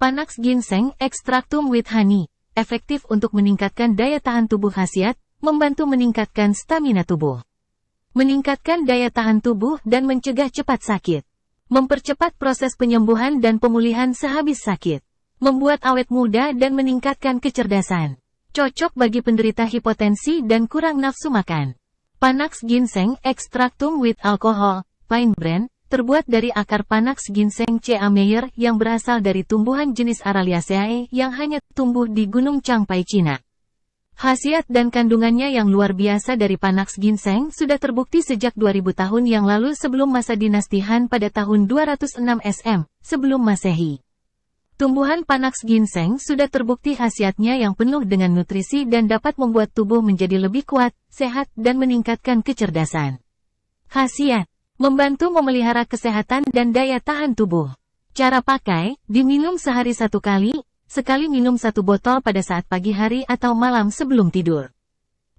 Panax Ginseng Extractum with Honey, efektif untuk meningkatkan daya tahan tubuh khasiat, membantu meningkatkan stamina tubuh. Meningkatkan daya tahan tubuh dan mencegah cepat sakit. Mempercepat proses penyembuhan dan pemulihan sehabis sakit. Membuat awet muda dan meningkatkan kecerdasan. Cocok bagi penderita hipotensi dan kurang nafsu makan. Panax Ginseng Extractum with Alcohol, Pine Brand, terbuat dari akar Panax ginseng C. Meyer yang berasal dari tumbuhan jenis Araliaceae yang hanya tumbuh di Gunung Changpai, Cina. Khasiat dan kandungannya yang luar biasa dari Panax ginseng sudah terbukti sejak 2000 tahun yang lalu sebelum masa dinasti Han pada tahun 206 SM, sebelum Masehi. Tumbuhan Panax ginseng sudah terbukti khasiatnya yang penuh dengan nutrisi dan dapat membuat tubuh menjadi lebih kuat, sehat, dan meningkatkan kecerdasan. Khasiat Membantu memelihara kesehatan dan daya tahan tubuh. Cara pakai, diminum sehari satu kali, sekali minum satu botol pada saat pagi hari atau malam sebelum tidur.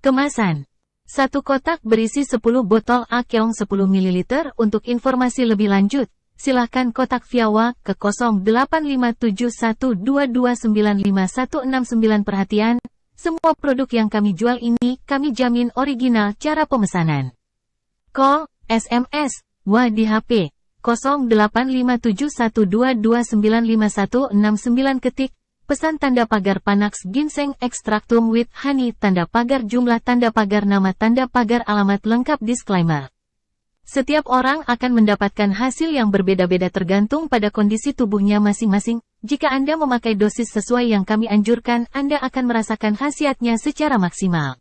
Kemasan. Satu kotak berisi 10 botol Akeong 10 ml untuk informasi lebih lanjut. Silahkan kotak Viawa ke 085712295169 perhatian. Semua produk yang kami jual ini kami jamin original cara pemesanan. Call SMS, WA di HP 085712295169 ketik pesan tanda pagar Panax Ginseng Extractum with Honey tanda pagar jumlah tanda pagar nama tanda pagar alamat lengkap disclaimer. Setiap orang akan mendapatkan hasil yang berbeda-beda tergantung pada kondisi tubuhnya masing-masing. Jika Anda memakai dosis sesuai yang kami anjurkan, Anda akan merasakan khasiatnya secara maksimal.